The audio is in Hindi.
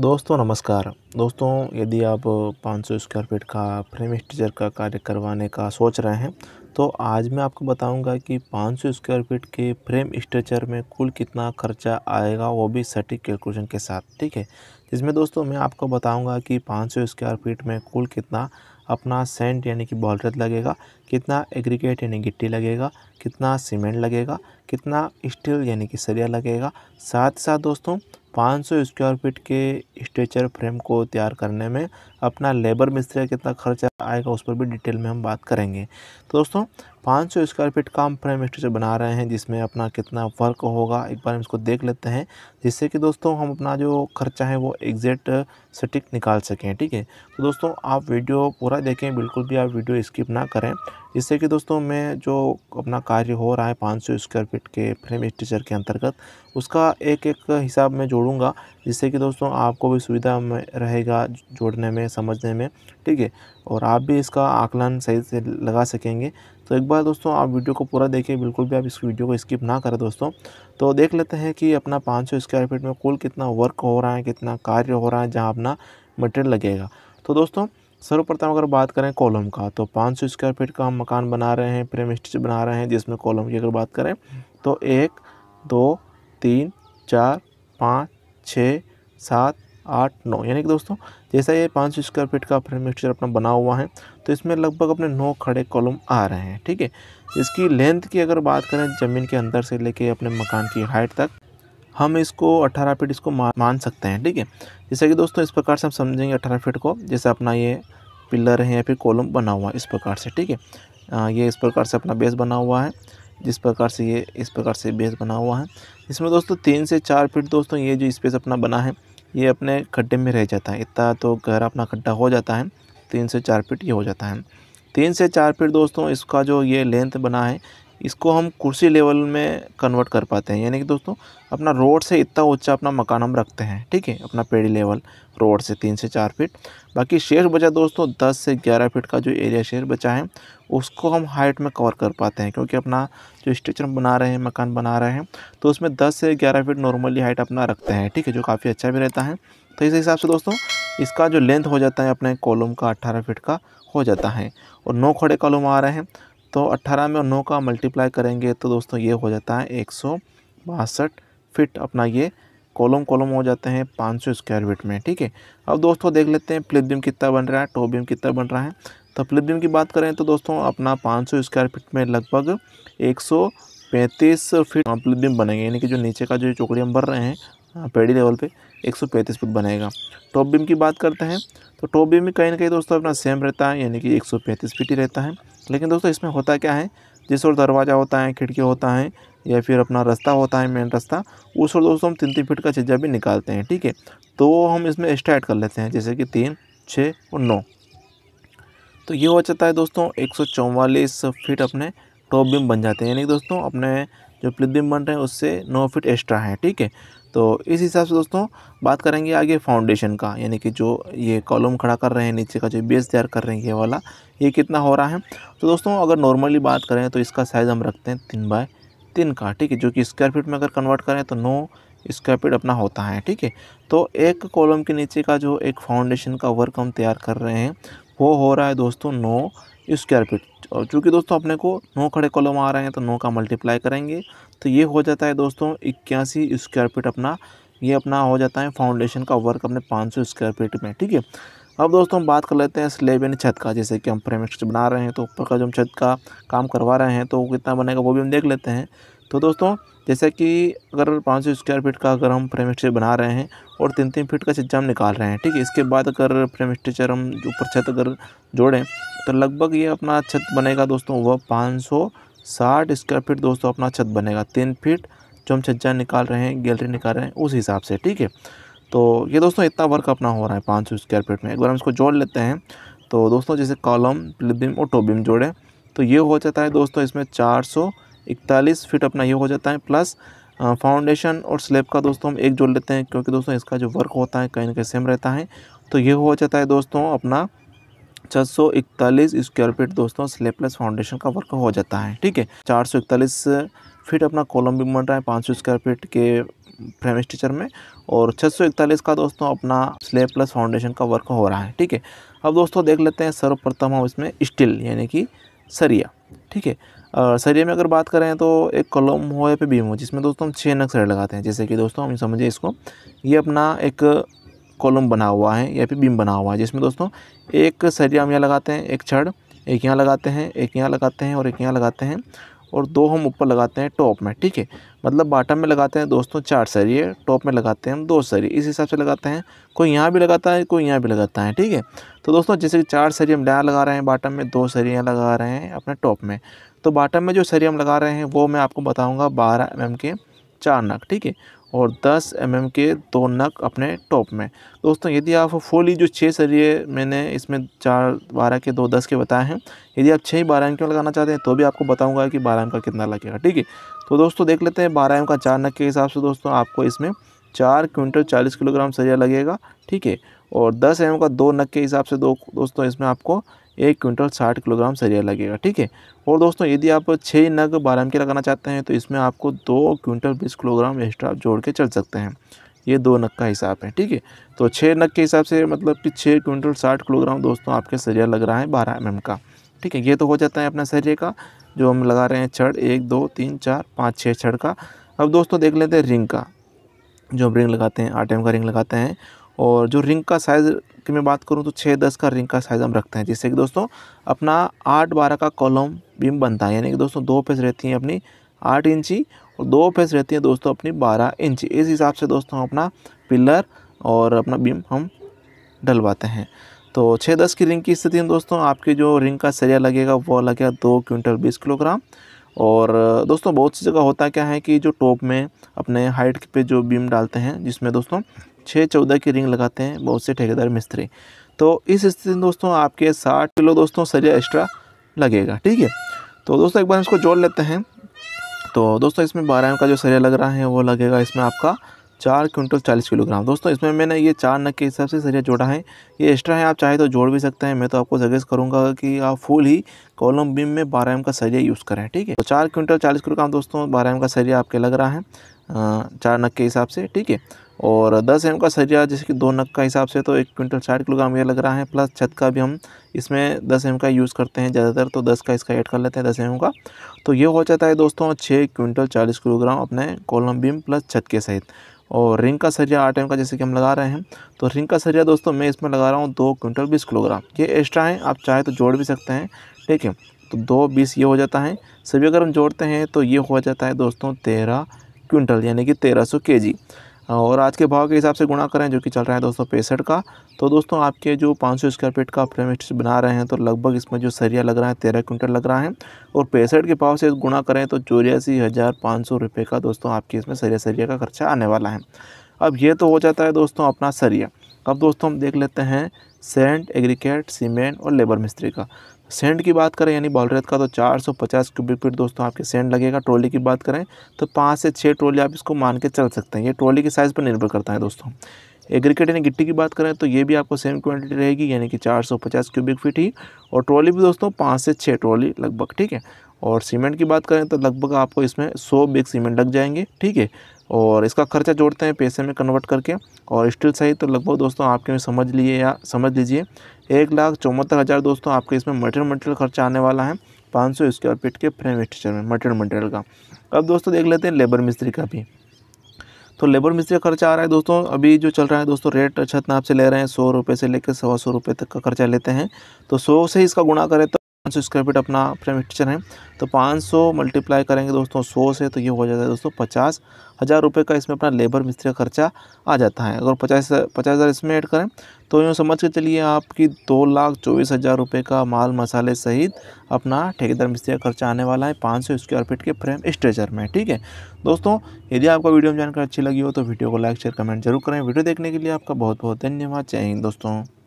दोस्तों नमस्कार दोस्तों यदि आप 500 स्क्वायर फीट का फ्रेम स्ट्रक्चर का कार्य करवाने का सोच रहे हैं तो आज मैं आपको बताऊंगा कि 500 स्क्वायर फीट के फ्रेम स्ट्रक्चर में कुल कितना खर्चा आएगा वो भी सटीक कैलकुलेशन के साथ ठीक है इसमें दोस्तों मैं आपको बताऊंगा कि 500 स्क्वायर फीट में कुल कितना अपना सेंट यानी कि बॉलरेट लगेगा कितना एग्रीगेट यानी गिट्टी लगेगा कितना सीमेंट लगेगा कितना स्टील यानी कि सरिया लगेगा साथ साथ दोस्तों पाँच सौ स्क्वायर फीट के स्ट्रेचर फ्रेम को तैयार करने में अपना लेबर मिस्त्री का कितना खर्चा आएगा उस पर भी डिटेल में हम बात करेंगे तो दोस्तों पाँच सौ स्क्वायर फीट का हम फ्रेम स्ट्रक्चर बना रहे हैं जिसमें अपना कितना वर्क होगा एक बार हम इसको देख लेते हैं जिससे कि दोस्तों हम अपना जो खर्चा है वो एग्जैक्ट सटीक निकाल सकें ठीक है तो दोस्तों आप वीडियो पूरा देखें बिल्कुल भी आप वीडियो स्किप ना करें जिससे कि दोस्तों मैं जो अपना कार्य हो रहा है पाँच स्क्वायर फीट के फ्रेम स्ट्रक्चर के अंतर्गत उसका एक एक हिसाब मैं जोड़ूंगा जिससे कि दोस्तों आपको भी सुविधा रहेगा जोड़ने में समझने में ठीक है और आप भी इसका आकलन सही से लगा सकेंगे तो एक बार दोस्तों आप वीडियो को पूरा देखें बिल्कुल भी आप इस वीडियो को स्किप ना करें दोस्तों तो देख लेते हैं कि अपना पाँच स्क्वायर फीट में कुल कितना वर्क हो रहा है कितना कार्य हो रहा है जहाँ अपना मटेरियल लगेगा तो दोस्तों सर्वप्रथम अगर बात करें कॉलम का तो 500 स्क्वायर फीट का हम मकान बना रहे हैं प्रेम स्टिच बना रहे हैं जिसमें कॉलम की अगर बात करें तो एक दो तीन चार पाँच छः सात आठ नौ यानी कि दोस्तों जैसा ये पाँच सौ स्क्वायर फीट का फ्रेम मिक्सचर अपना बना हुआ है तो इसमें लगभग अपने नौ खड़े कॉलम आ रहे हैं ठीक है इसकी लेंथ की अगर बात करें ज़मीन के अंदर से लेके अपने मकान की हाइट तक हम इसको 18 फीट इसको मान सकते हैं ठीक है जैसे कि दोस्तों इस प्रकार से हम समझेंगे 18 फीट को जैसे अपना ये पिलर है या फिर कॉलम बना हुआ है इस प्रकार से ठीक है ये इस प्रकार से अपना बेस बना हुआ है जिस प्रकार से ये इस प्रकार से बेस बना हुआ है इसमें दोस्तों तीन से चार फीट दोस्तों ये जो स्पेस अपना बना है ये अपने खड्ढे में रह जाता है इतना तो गहरा अपना खड्ढा हो जाता है तीन से चार फीट ये हो जाता है तीन से चार फीट दोस्तों इसका जो ये लेंथ बना है इसको हम कुर्सी लेवल में कन्वर्ट कर पाते हैं यानी कि दोस्तों अपना रोड से इतना ऊंचा अपना मकान हम रखते हैं ठीक है अपना पेड़ी लेवल रोड से तीन से चार फीट बाकी शेष बचा दोस्तों दस से ग्यारह फीट का जो एरिया शेष बचा है उसको हम हाइट में कवर कर पाते हैं क्योंकि अपना जो स्ट्रक्चर बना रहे हैं मकान बना रहे हैं तो उसमें दस से ग्यारह फीट नॉर्मली हाइट अपना रखते हैं ठीक है जो काफ़ी अच्छा भी रहता है तो इस हिसाब से दोस्तों इसका जो लेंथ हो जाता है अपने कॉलम का अट्ठारह फिट का हो जाता है और नौ खड़े कॉलम आ रहे हैं तो 18 में नौ का मल्टीप्लाई करेंगे तो दोस्तों ये हो जाता है एक फिट अपना ये कॉलम कॉलम हो जाते हैं 500 स्क्वायर फिट में ठीक है अब दोस्तों देख लेते हैं प्लिप बीम कितना बन रहा है टॉप बीम कितना बन रहा है तो प्लिप बीम की बात करें तो दोस्तों अपना 500 स्क्वायर फिट में लगभग 135 फीट प्लिप बीम बनेंगे यानी कि जो नीचे का जो चौकड़ी हम भर रहे हैं हाँ, पेड़ी लेवल पे पैंतीस फीट बनेगा टॉप बीम की बात करते हैं तो टॉप बीम में कहीं ना कहीं दोस्तों अपना सेम रहता है यानी कि पैंतीस फीट ही रहता है लेकिन दोस्तों इसमें होता क्या है जिस ओर दरवाज़ा होता है खिड़की होता है या फिर अपना रास्ता होता है मेन रास्ता उस ओर दोस्तों हम तीन तीन फिट का छज्जा भी निकालते हैं ठीक है तो हम इसमें एक्स्ट्रा ऐड कर लेते हैं जैसे कि तीन छः और नौ तो ये हो जाता है दोस्तों एक फीट अपने टॉप बिम बन जाते हैं यानी दोस्तों अपने जो प्लिथ बिम बन रहे हैं उससे नौ फिट एक्स्ट्रा है ठीक है तो इस हिसाब से दोस्तों बात करेंगे आगे फाउंडेशन का यानी कि जो ये कॉलम खड़ा कर रहे हैं नीचे का जो बेस तैयार कर रहे हैं ये वाला ये कितना हो रहा है तो दोस्तों अगर नॉर्मली बात करें तो इसका साइज़ हम रखते हैं तीन बाय तीन का ठीक है जो कि स्क्वायर फीट में अगर कन्वर्ट करें तो नौ स्क्वायर फीट अपना होता है ठीक है तो एक कॉलम के नीचे का जो एक फाउंडेशन का वर्क हम तैयार कर रहे हैं वो हो रहा है दोस्तों नौ स्क्वायर फीट और चूँकि दोस्तों अपने को नौ खड़े कॉलम आ रहे हैं तो नौ का मल्टीप्लाई करेंगे तो ये हो जाता है दोस्तों इक्यासी स्क्वायर फीट अपना ये अपना हो जाता है फाउंडेशन का वर्क अपने पाँच सौ स्क्वायर फीट में ठीक है अब दोस्तों हम बात कर लेते हैं स्लेब यानी छत का जैसे कि हम प्रेमिक्स बना रहे हैं तो ऊपर का जो हम छत का काम करवा रहे हैं तो कितना बनेगा वो भी हम देख लेते हैं तो दोस्तों जैसा कि अगर पाँच सौ स्क्वायर फीट का अगर हम फ्रेम स्ट्रक्चर बना रहे हैं और तीन तीन फीट का छज्जा हम निकाल रहे हैं ठीक है इसके बाद अगर फ्रेम स्ट्रक्चर हम ऊपर छत अगर जोड़ें तो लगभग ये अपना छत बनेगा दोस्तों वह पाँच सौ साठ स्क्वायर फीट दोस्तों अपना छत बनेगा तीन फीट जो हम छज्जा निकाल रहे हैं गैलरी निकाल रहे हैं उस हिसाब से ठीक है तो ये दोस्तों इतना वर्क अपना हो रहा है पाँच सौ स्क्वायर फीट में एक बार हम इसको जोड़ लेते हैं तो दोस्तों जैसे कॉलम प्लिबिम और टोबिम जोड़ें तो ये हो जाता है दोस्तों इसमें चार सौ इकतालीस फीट अपना ये हो जाता है प्लस फाउंडेशन और स्लेब का दोस्तों हम एक जोड़ लेते हैं क्योंकि दोस्तों इसका जो वर्क होता है कहीं ना कहीं सेम रहता है तो ये हो जाता है दोस्तों अपना छः सौ इकतालीस स्क्वायर फीट दोस्तों स्लेब प्लस फाउंडेशन का वर्क हो जाता है ठीक है चार सौ इकतालीस फीट अपना कॉलम भी बन रहा है पाँच सौ स्क्वायर फीट के फ्रेम स्ट्रक्चर में और छः सौ इकतालीस का दोस्तों अपना स्लेब प्लस फाउंडेशन का वर्क हो रहा है ठीक है अब दोस्तों देख लेते हैं सर्वप्रथम हम इसमें स्टील यानी कि सरिया ठीक है सरिया में अगर बात करें तो एक कॉलम हो या फिर बीम हो जिसमें दोस्तों हम छः नक्शा लगाते हैं जैसे कि दोस्तों हम समझिए इसको ये अपना एक कॉलम बना हुआ है या फिर बीम बना हुआ है जिसमें दोस्तों एक सरिया हम यहाँ लगाते हैं एक छड़ एक यहाँ लगाते हैं एक यहाँ लगाते हैं और एक यहाँ लगाते हैं और दो हम ऊपर लगाते हैं टॉप में ठीक है मतलब बाटम में लगाते हैं दोस्तों चार सरिये टॉप में लगाते हैं हम दो सरिए इस हिसाब से लगाते हैं कोई यहाँ भी लगाता है कोई यहाँ भी लगाता है ठीक है तो दोस्तों जैसे कि चार सरिये हम यहाँ लगा रहे हैं बाटम में दो सरिया लगा रहे हैं अपने टॉप में तो बाटम में जो सरी हम लगा रहे हैं वो मैं आपको बताऊँगा बारह एम mm के चार नक ठीक है और 10 एम mm के दो नक अपने टॉप में दोस्तों यदि आप फुली जो छः सरिये मैंने इसमें चार बारह के दो दस के बताए हैं यदि आप छः ही बारह एम के लगाना चाहते हैं तो भी आपको बताऊंगा कि बारह एम का कितना लगेगा ठीक है तो दोस्तों देख लेते हैं बारह एम का चार नक के हिसाब से दोस्तों आपको इसमें चार क्विंटल चालीस किलोग्राम सरिया लगेगा ठीक है और दस एम का दो नग के हिसाब से दो दोस्तों इसमें आपको एक क्विंटल साठ किलोग्राम सरिया लगेगा ठीक है और दोस्तों यदि आप छः नग बारह एम लगाना चाहते हैं तो इसमें आपको दो क्विंटल बीस किलोग्राम एक्स्ट्रा जोड़ के चल सकते हैं ये दो नग का हिसाब है ठीक है तो छः नग के हिसाब से मतलब कि छः क्विंटल साठ किलोग्राम दोस्तों आपके सरिया लग रहा है बारह एम mm का ठीक है ये तो हो जाता है अपना सरिये का जो हम लगा रहे हैं छड़ एक दो तीन चार पाँच छः छड़ का अब दोस्तों देख लेते हैं रिंग का जो हम रिंग लगाते हैं आठ एम का रिंग लगाते हैं और जो रिंग का साइज़ की मैं बात करूँ तो छः दस का रिंग का साइज़ हम रखते हैं जिससे कि दोस्तों अपना आठ बारह का कॉलम बीम बनता है यानी कि दोस्तों दो पेज रहती हैं अपनी आठ इंची और दो पेज रहती हैं दोस्तों अपनी बारह इंची इस हिसाब से दोस्तों हम अपना पिलर और अपना बीम हम डलवाते हैं तो छः दस की रिंग की स्थिति में दोस्तों आपके जो रिंग का सरिया लगेगा वो लगेगा दो क्विंटल बीस किलोग्राम और दोस्तों बहुत सी जगह होता क्या है कि जो टॉप में अपने हाइट पे जो बीम डालते हैं जिसमें दोस्तों छः चौदह की रिंग लगाते हैं बहुत से ठेकेदार मिस्त्री तो इस स्थिति में दोस्तों आपके साठ किलो दोस्तों सरिया एक्स्ट्रा लगेगा ठीक है तो दोस्तों एक बार इसको जोड़ लेते हैं तो दोस्तों इसमें बारह एम का जो सरिया लग रहा है वो लगेगा इसमें आपका चार क्विंटल चालीस किलोग्राम दोस्तों इसमें मैंने ये चार नग के हिसाब से सरिया जोड़ा है ये एक्स्ट्रा है आप चाहे तो जोड़ भी सकते हैं मैं तो आपको सजेस्ट करूंगा कि आप फुल ही कॉलम बीम में बारह एम का सरिया यूज़ करें ठीक है तो चार क्विंटल चालीस किलोग्राम दोस्तों बारह एम का सरिया आपके लग रहा है चार नग के हिसाब से ठीक है और दस एम का सरिया जैसे कि दो नग का हिसाब से तो एक क्विंटल साठ किलोग्राम ये लग रहा है प्लस छत का भी हम इसमें दस एम का यूज़ करते हैं ज़्यादातर तो दस का इसका ऐड कर लेते हैं दस एम का तो ये हो जाता है दोस्तों छः क्विंटल चालीस किलोग्राम अपने कॉलम बीम प्लस छत के सहित और रिंग का सरिया आठ एम का जैसे कि हम लगा रहे हैं तो रिंग का सरिया दोस्तों मैं इसमें लगा रहा हूँ दो क्विंटल बीस किलोग्राम ये एक्स्ट्रा है आप चाहे तो जोड़ भी सकते हैं ठीक है तो दो बीस ये हो जाता है सभी अगर हम जोड़ते हैं तो ये हो जाता है दोस्तों तेरह क्विंटल यानी कि तेरह सौ के जी हाँ, और आज के भाव के हिसाब से गुणा करें जो कि चल रहा है दोस्तों पैंसठ का तो दोस्तों आपके जो 500 स्क्वायर फीट का प्रेमिक्स बना रहे हैं तो लगभग इसमें जो सरिया लग रहा है तेरह क्विंटल लग रहा है और पैंसठ के भाव से गुणा करें तो चौरासी हज़ार पाँच सौ रुपये का दोस्तों आपके इसमें सरिया सरिया का खर्चा आने वाला है अब ये तो हो जाता है दोस्तों अपना सरिया अब दोस्तों हम देख लेते हैं सेंट एग्रीकेट सीमेंट और लेबर मिस्त्री का सेंड की बात करें यानी बॉलरेत का तो 450 क्यूबिक फीट दोस्तों आपके सेंड लगेगा ट्रॉली की बात करें तो पाँच से छः ट्रॉली आप इसको मान के चल सकते हैं ये ट्रॉली के साइज़ पर निर्भर करता है दोस्तों एग्रीकेट यानी गिट्टी की बात करें तो ये भी आपको सेम क्वांटिटी रहेगी यानी कि 450 क्यूबिक फीट ही और ट्रॉली भी दोस्तों पाँच से छः ट्रॉली लगभग ठीक है और सीमेंट की बात करें तो लगभग आपको इसमें सौ बिग सीमेंट लग जाएंगे ठीक है और इसका खर्चा जोड़ते हैं पैसे में कन्वर्ट करके और स्टील सही तो लगभग दोस्तों आपके में समझ लीजिए या समझ लीजिए एक लाख चौहत्तर हज़ार दोस्तों आपके इसमें मटेरियल मटेरियल खर्चा आने वाला है पाँच सौ स्क्वायर फीट के फ्रेम स्ट्रक्चर में मटेरियल मटेरियल का अब दोस्तों देख लेते हैं लेबर मिस्त्री का भी तो लेबर मिस्त्री का खर्चा आ रहा है दोस्तों अभी जो चल रहा है दोस्तों रेट छत नाप से ले रहे हैं सौ रुपये से लेकर सवा सौ रुपये तक का खर्चा लेते हैं तो सौ से इसका गुणा करें तो पाँच सौ स्क्वायर फीट अपना फर्नीचर है तो पाँच सौ मल्टीप्लाई करेंगे दोस्तों सौ से तो ये हो जाता है दोस्तों पचास हज़ार रुपये का इसमें अपना लेबर मिस्त्री का खर्चा आ जाता है अगर पचास पचास हज़ार इसमें ऐड करें तो यूँ समझ के चलिए आपकी दो लाख चौबीस हज़ार रुपये का माल मसाले सहित अपना ठेकेदार मिस्त्री का खर्चा आने वाला है पाँच सौ स्क्वायर फीट के फ्रेम स्ट्रेचर में ठीक है दोस्तों यदि आपको वीडियो में जानकारी अच्छी लगी हो तो वीडियो को लाइक शेयर कमेंट जरूर करें वीडियो देखने के लिए आपका बहुत बहुत धन्यवाद जय हिंद दोस्तों